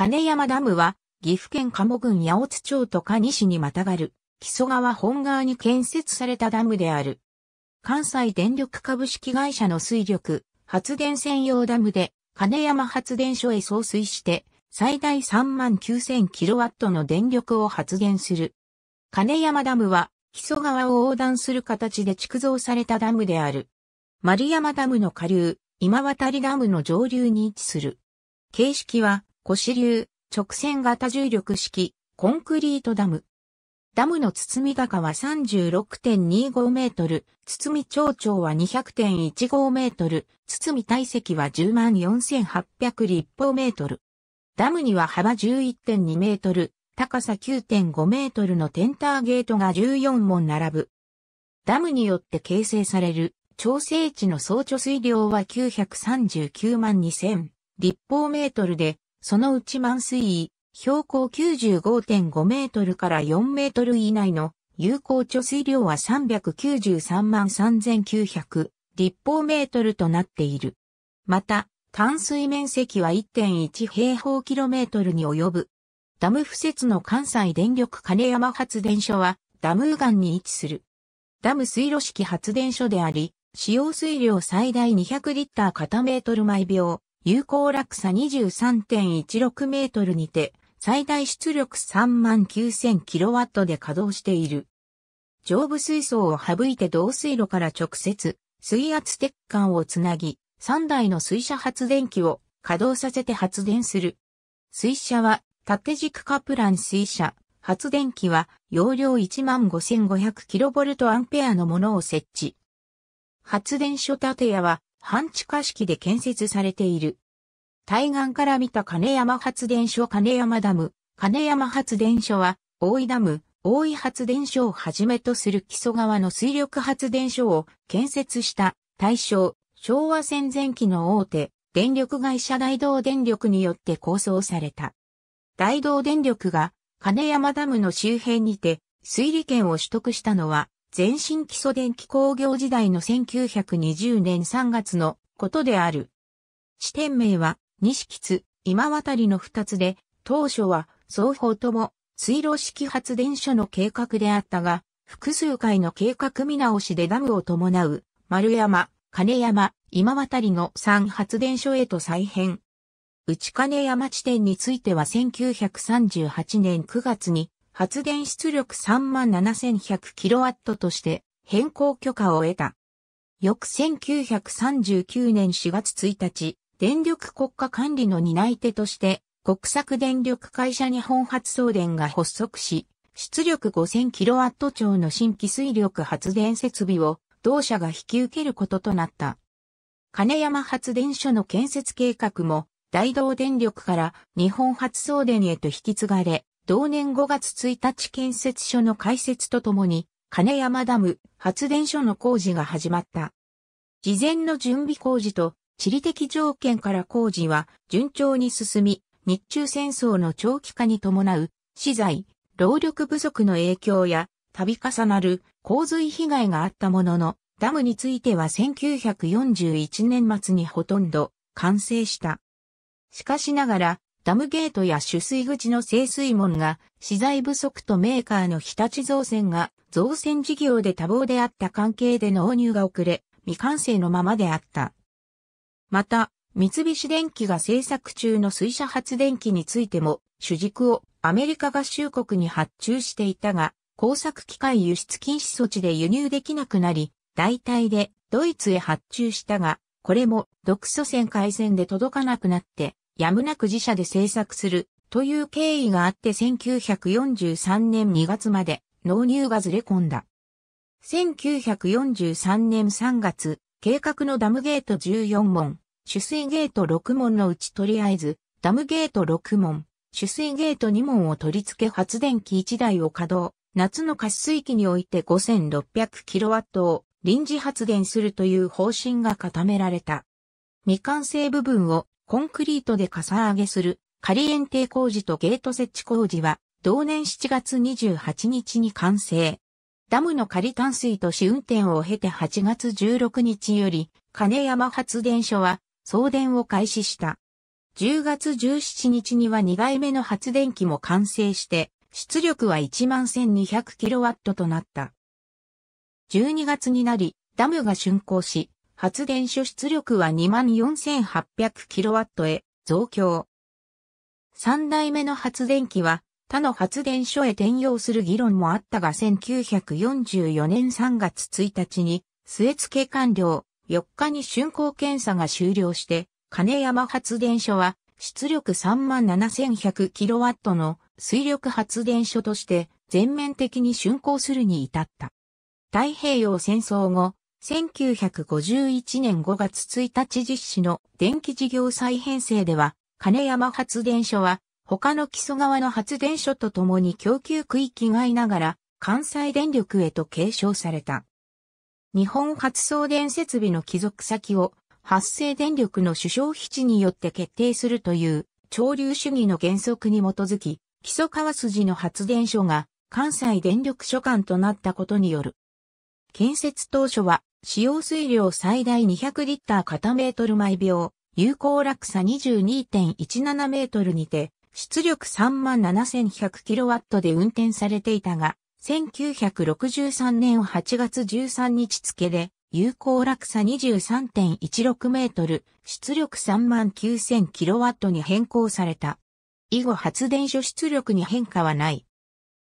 金山ダムは、岐阜県茂郡八百津町とか西にまたがる、木曽川本川に建設されたダムである。関西電力株式会社の水力、発電専用ダムで、金山発電所へ送水して、最大3万9 0 0 0ットの電力を発電する。金山ダムは、木曽川を横断する形で築造されたダムである。丸山ダムの下流、今渡りダムの上流に位置する。形式は、腰流、直線型重力式、コンクリートダム。ダムの包み高は36.25メートル、包み長長は200.15メートル、包み体積は104,800立方メートル。ダムには幅11.2メートル、高さ9.5メートルのテンターゲートが14門並ぶ。ダムによって形成される調整値の総貯水量は939万2000立方メートルでそのうち満水位、標高95.5メートルから4メートル以内の有効貯水量は393万3900立方メートルとなっている。また、淡水面積は1.1平方キロメートルに及ぶ。ダム敷設の関西電力金山発電所はダム右岸に位置する。ダム水路式発電所であり、使用水量最大200リッター片メートル毎秒、有効落差23.16メートルにて、最大出力3万9000キロワットで稼働している。上部水槽を省いて導水路から直接、水圧鉄管をつなぎ、3台の水車発電機を稼働させて発電する。水車は縦軸カプラン水車、発電機は容量 15,500kV アンペアのものを設置。発電所建屋は半地下式で建設されている。対岸から見た金山発電所金山ダム、金山発電所は、大井ダム、大井発電所をはじめとする木曽川の水力発電所を建設した大正、昭和戦前期の大手、電力会社大道電力によって構想された。大道電力が金山ダムの周辺にて水利権を取得したのは全身基礎電気工業時代の1920年3月のことである。地点名は、西吉、今渡りの2つで、当初は双方とも水路式発電所の計画であったが、複数回の計画見直しでダムを伴う丸山、金山、今渡りの3発電所へと再編。内金山地点については1938年9月に発電出力 37,100kW として変更許可を得た。翌1939年4月1日、電力国家管理の担い手として国策電力会社日本発送電が発足し、出力 5000kW 超の新規水力発電設備を同社が引き受けることとなった。金山発電所の建設計画も大同電力から日本発送電へと引き継がれ、同年5月1日建設所の開設とともに、金山ダム発電所の工事が始まった。事前の準備工事と地理的条件から工事は順調に進み、日中戦争の長期化に伴う資材、労力不足の影響や度重なる洪水被害があったものの、ダムについては1941年末にほとんど完成した。しかしながら、ダムゲートや取水口の清水門が資材不足とメーカーの日立造船が造船事業で多忙であった関係で納入が遅れ、未完成のままであった。また、三菱電機が製作中の水車発電機についても、主軸をアメリカ合衆国に発注していたが、工作機械輸出禁止措置で輸入できなくなり、代替でドイツへ発注したが、これも独ソ線回線で届かなくなって、やむなく自社で制作するという経緯があって1943年2月まで納入がずれ込んだ。1943年3月、計画のダムゲート14門、取水ゲート6門のうちとりあえず、ダムゲート6門、取水ゲート2門を取り付け発電機1台を稼働、夏の滑水機において 5600kW を臨時発電するという方針が固められた。未完成部分をコンクリートでかさ上げする仮園定工事とゲート設置工事は同年7月28日に完成。ダムの仮淡水と試運転を経て8月16日より金山発電所は送電を開始した。10月17日には2回目の発電機も完成して出力は 11,200kW となった。12月になり、ダムが竣工し、発電所出力は 24,800kW へ増強。三代目の発電機は他の発電所へ転用する議論もあったが1944年3月1日に末付完了、4日に竣工検査が終了して、金山発電所は出力 37,100kW の水力発電所として全面的に竣工するに至った。太平洋戦争後、1951年5月1日実施の電気事業再編成では、金山発電所は、他の木曽川の発電所と共に供給区域外ながら、関西電力へと継承された。日本発送電設備の帰属先を発生電力の主張基地によって決定するという潮流主義の原則に基づき、基礎川筋の発電所が関西電力所管となったことによる。建設当初は使用水量最大200リッター片メートル毎秒、有効落差22.17メートルにて、出力37,100キロワットで運転されていたが、1963年8月13日付で、有効落差23.16メートル、出力39,000キロワットに変更された。以後発電所出力に変化はない。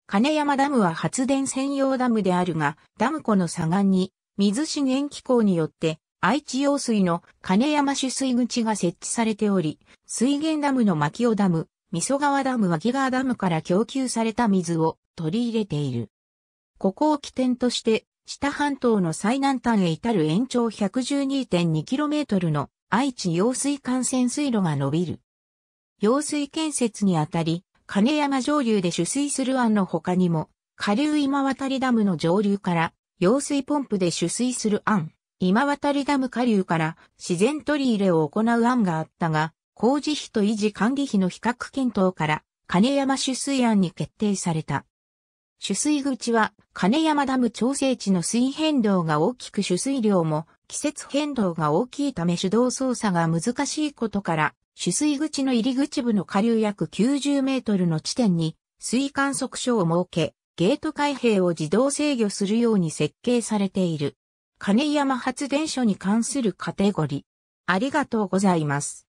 金山ダムは発電専用ダムであるが、ダム湖の左岸に水資源機構によって、愛知用水の金山取水口が設置されており、水源ダムの牧尾ダム、味噌川ダム脇川ダムから供給された水を取り入れている。ここを起点として、下半島の最南端へ至る延長 112.2km の愛知用水幹線水路が伸びる。用水建設にあたり、金山上流で取水する案の他にも、下流今渡りダムの上流から用水ポンプで取水する案、今渡りダム下流から自然取り入れを行う案があったが、工事費と維持管理費の比較検討から金山取水案に決定された。取水口は金山ダム調整地の水変動が大きく取水量も季節変動が大きいため手動操作が難しいことから取水口の入り口部の下流約90メートルの地点に水観測所を設けゲート開閉を自動制御するように設計されている。金山発電所に関するカテゴリー。ありがとうございます。